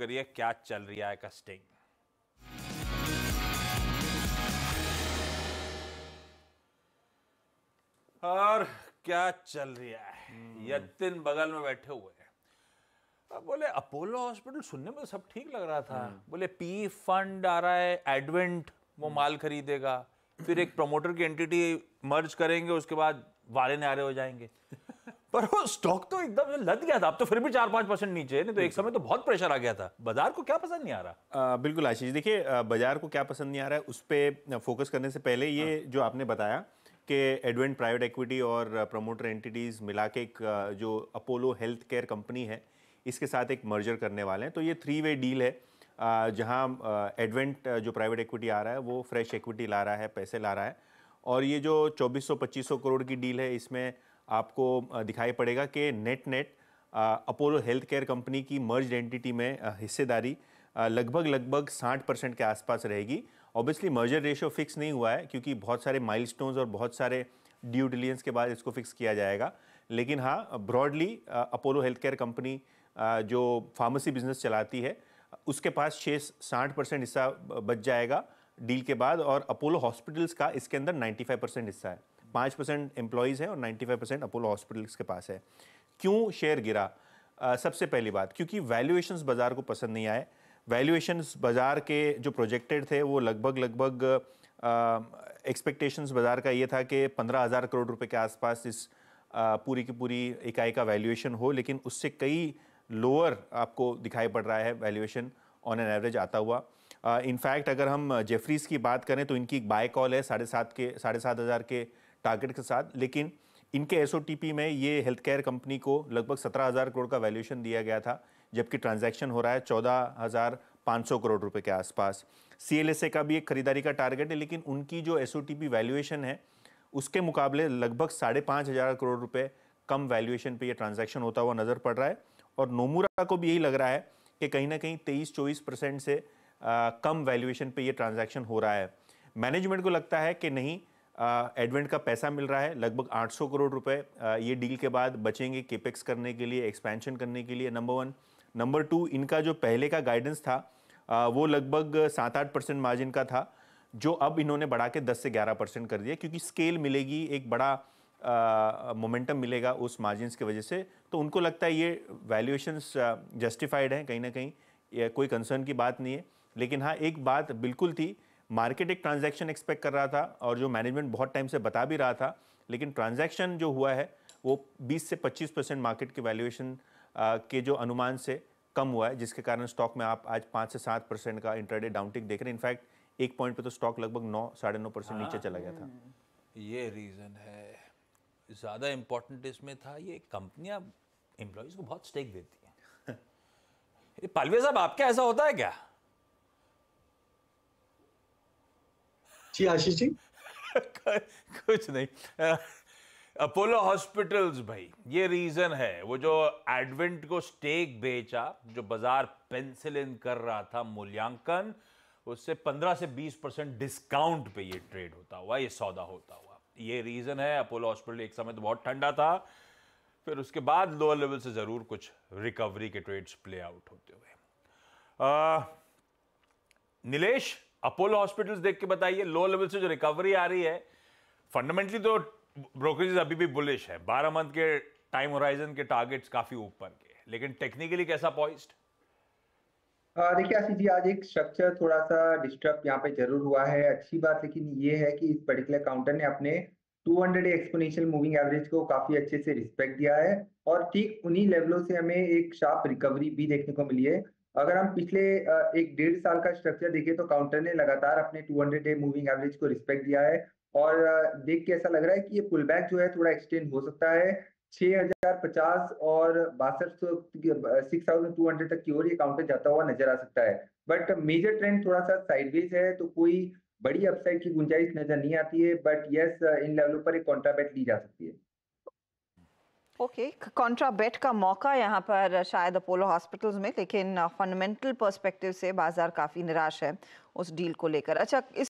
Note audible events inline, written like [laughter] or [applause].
करिए क्या चल रहा है कस्टिंग और क्या चल रहा है हम्म। यतिन बगल में बैठे हुए हैं बोले अपोलो हॉस्पिटल सुनने में सब ठीक लग रहा था हम्म। बोले पी फंड आ रहा है एडवेंट वो हम्म। माल खरीदेगा फिर एक प्रमोटर की एंटिटी मर्ज करेंगे उसके बाद वाले नारे हो जाएंगे [laughs] पर वो स्टॉक तो एकदम लद गया था अब तो फिर भी चार पांच परसेंट नीचे नहीं तो एक समय तो बहुत प्रेशर आ गया था बाजार को क्या पसंद नहीं आ रहा आ, बिल्कुल आशीष देखिए बाजार को क्या पसंद नहीं आ रहा है उस पर फोकस करने से पहले ये हाँ। जो आपने बताया कि एडवेंट प्राइवेट इक्विटी और प्रमोटर एंटिटीज मिला के एक जो अपोलो हेल्थ केयर कंपनी है इसके साथ एक मर्जर करने वाले हैं तो ये थ्री वे डील है जहाँ एडवेंट जो प्राइवेट इक्विटी आ रहा है वो फ्रेश इक्विटी ला रहा है पैसे ला रहा है और ये जो 2400-2500 करोड़ की डील है इसमें आपको दिखाई पड़ेगा कि net net Apollo health care company की मर्ज एंटिटी में हिस्सेदारी लगभग लगभग साठ परसेंट के आसपास रहेगी ऑब्वियसली मर्जर रेशियो फिक्स नहीं हुआ है क्योंकि बहुत सारे माइल और बहुत सारे ड्यू डिलियंस के बाद इसको फिक्स किया जाएगा लेकिन हाँ broadly Apollo health care company जो फार्मेसी बिजनेस चलाती है उसके पास छः साठ परसेंट हिस्सा बच जाएगा डील के बाद और अपोलो हॉस्पिटल्स का इसके अंदर 95 परसेंट हिस्सा है पाँच परसेंट एम्प्लॉयज़ हैं और ninety five percent Apollo hospitals के पास है क्यों शेयर गिरा आ, सबसे पहली बात क्योंकि वैल्यूएशंस बाज़ार को पसंद नहीं आए वैल्यूएशंस बाज़ार के जो प्रोजेक्टेड थे वो लगभग लगभग एक्सपेक्टेशंस बाज़ार का ये था कि पंद्रह हज़ार करोड़ रुपए के आसपास इस आ, पूरी की पूरी इकाई का वैल्यूएशन हो लेकिन उससे कई लोअर आपको दिखाई पड़ रहा है वैल्यूएशन ऑन एन एवरेज आता हुआ इनफैक्ट अगर हम जेफरीज़ की बात करें तो इनकी एक बाय कॉल है साढ़े सात के साढ़े सात हज़ार के टारगेट के साथ लेकिन इनके एस में ये हेल्थ केयर कंपनी को लगभग सत्रह हज़ार करोड़ का वैल्यूशन दिया गया था जबकि ट्रांजैक्शन हो रहा है चौदह हज़ार पाँच सौ करोड़ रुपए के आसपास सी का भी एक खरीदारी का टारगेट है लेकिन उनकी जो एस वैल्यूएशन है उसके मुकाबले लगभग साढ़े पाँच हज़ार करोड़ रुपए कम वैल्यूएशन पे ये ट्रांजैक्शन होता हुआ नज़र पड़ रहा है और नोमूरा को भी यही लग रहा है कि कहीं ना कहीं तेईस चौबीस परसेंट से आ, कम वैल्यूएशन पे ये ट्रांजैक्शन हो रहा है मैनेजमेंट को लगता है कि नहीं एडवेंट का पैसा मिल रहा है लगभग 800 करोड़ रुपए ये डील के बाद बचेंगे केपेक्स करने के लिए एक्सपेंशन करने के लिए नंबर वन नंबर टू इनका जो पहले का गाइडेंस था आ, वो लगभग सात आठ परसेंट मार्जिन का था जो अब इन्होंने बढ़ा के दस से ग्यारह परसेंट कर दिया क्योंकि स्केल मिलेगी एक बड़ा मोमेंटम मिलेगा उस मार्जिन की वजह से तो उनको लगता है ये वैल्यूएशंस जस्टिफाइड हैं कहीं ना कहीं कोई कंसर्न की बात नहीं है लेकिन हाँ एक बात बिल्कुल थी मार्केट एक ट्रांजैक्शन एक्सपेक्ट कर रहा था और जो मैनेजमेंट बहुत टाइम से बता भी रहा था लेकिन ट्रांजैक्शन जो हुआ है वो 20 से 25 परसेंट मार्केट के वैल्यूएशन के जो अनुमान से कम हुआ है जिसके कारण स्टॉक में आप आज पाँच से सात परसेंट का इंटरडे डाउनटिक देख रहे हैं इनफैक्ट एक पॉइंट पर तो स्टॉक लगभग नौ साढ़े नौ परसेंट नीचे हाँ। चला गया था ये रीज़न है ज़्यादा इम्पोर्टेंट इसमें था ये कंपनियाँ एम्प्लॉयज़ को बहुत स्टेक देती हैं [laughs] पालवे साहब आपका ऐसा होता है क्या जी आशीष जी [laughs] कुछ नहीं अपोलो हॉस्पिटल्स भाई ये रीजन है वो जो एडवेंट को स्टेक बेचा जो बाजार इन कर रहा था मूल्यांकन उससे 15 से 20 परसेंट डिस्काउंट पे ये ट्रेड होता हुआ ये सौदा होता हुआ ये रीजन है अपोलो हॉस्पिटल एक समय तो बहुत ठंडा था फिर उसके बाद लोअर लेवल से जरूर कुछ रिकवरी के ट्रेड्स प्ले आउट होते हुए आ, अपोलो हॉस्पिटल्स देख के बताइए लो लेवल से जो रिकवरी आ रही है फंडामेंटली तो ब्रोकरेजेस अभी भी बुलिश है बारह मंथ के टाइम होराइजन के टारगेट्स काफी ऊपर के लेकिन टेक्निकली कैसा पॉइस्ट देखिए आशीष जी आज एक स्ट्रक्चर थोड़ा सा डिस्टर्ब यहाँ पे जरूर हुआ है अच्छी बात लेकिन ये है कि इस पर्टिकुलर काउंटर ने अपने 200 हंड्रेड एक्सपोनेंशियल मूविंग एवरेज को काफी अच्छे से रिस्पेक्ट दिया है और ठीक उन्हीं लेवलों से हमें एक शार्प रिकवरी भी देखने को मिली है अगर हम पिछले एक डेढ़ साल का स्ट्रक्चर देखें तो काउंटर ने लगातार अपने 200 डे मूविंग एवरेज को रिस्पेक्ट दिया है और देख के ऐसा लग रहा है कि ये पुल बैक जो है थोड़ा एक्सटेंड हो सकता है 6050 और बासठ सिक्स थाउजेंड टू हंड्रेड तक की ओर ये काउंटर जाता हुआ नजर आ सकता है बट मेजर ट्रेंड थोड़ा सा साइडवेज है तो कोई बड़ी अपसाइड की गुंजाइश नजर नहीं आती है बट यस इन लेवलों पर एक कॉन्ट्राबैक्ट ली जा सकती है ओके okay, कॉन्ट्रा बेट का मौका यहाँ पर शायद अपोलो हॉस्पिटल्स में लेकिन फंडामेंटल पर्सपेक्टिव से बाजार काफ़ी निराश है उस डील को लेकर अच्छा इस